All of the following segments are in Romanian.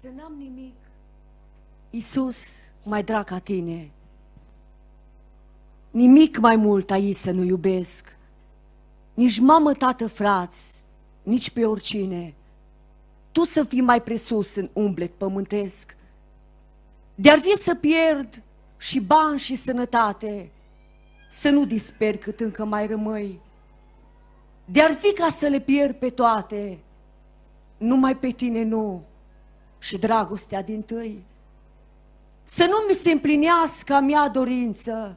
Să n-am nimic, Iisus, mai drag ca tine. Nimic mai mult ai să nu iubesc, nici mamă, tată, frați, nici pe oricine. Tu să fii mai presus în umblet pământesc. De-ar fi să pierd și bani și sănătate, să nu disper cât încă mai rămâi. De-ar fi ca să le pierd pe toate, numai pe tine nu, și dragostea din tâi. Să nu mi se împlinească a mea dorință,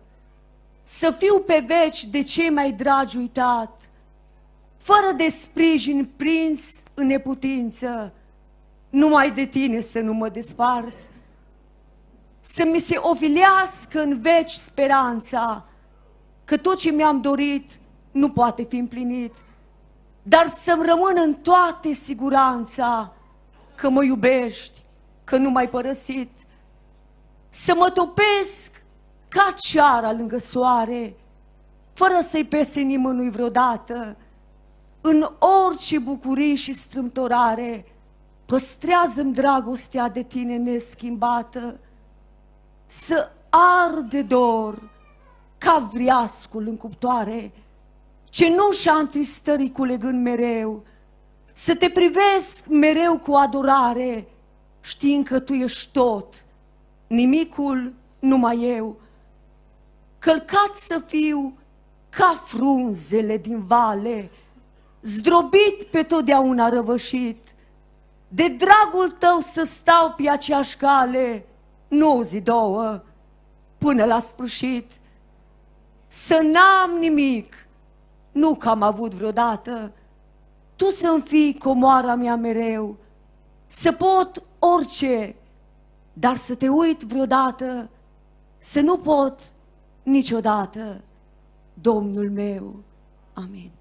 să fiu pe veci de cei mai dragi uitat, fără de sprijin prins în neputință, numai de tine să nu mă despart, să mi se ovilească în veci speranța că tot ce mi-am dorit nu poate fi împlinit, dar să-mi rămână în toate siguranța că mă iubești, că nu m-ai părăsit, să mă topesc ca ceara lângă soare, fără să-i pese nimănui vreodată, în orice bucurie și strâmtorare, păstrează-mi dragostea de tine neschimbată, să arde dor ca vreascul în cuptoare, ce nu și-a întristării culegând mereu, să te privesc mereu cu adorare, știind că tu ești tot, nimicul numai eu. Călcat să fiu ca frunzele din vale, zdrobit pe totdeauna răvășit, de dragul tău să stau pe aceeași cale, nu o zi două, până la sfârșit, să n-am nimic, nu că am avut vreodată, tu să-mi fii comoara mea mereu, să pot orice, dar să te uit vreodată, să nu pot niciodată, Domnul meu. Amin.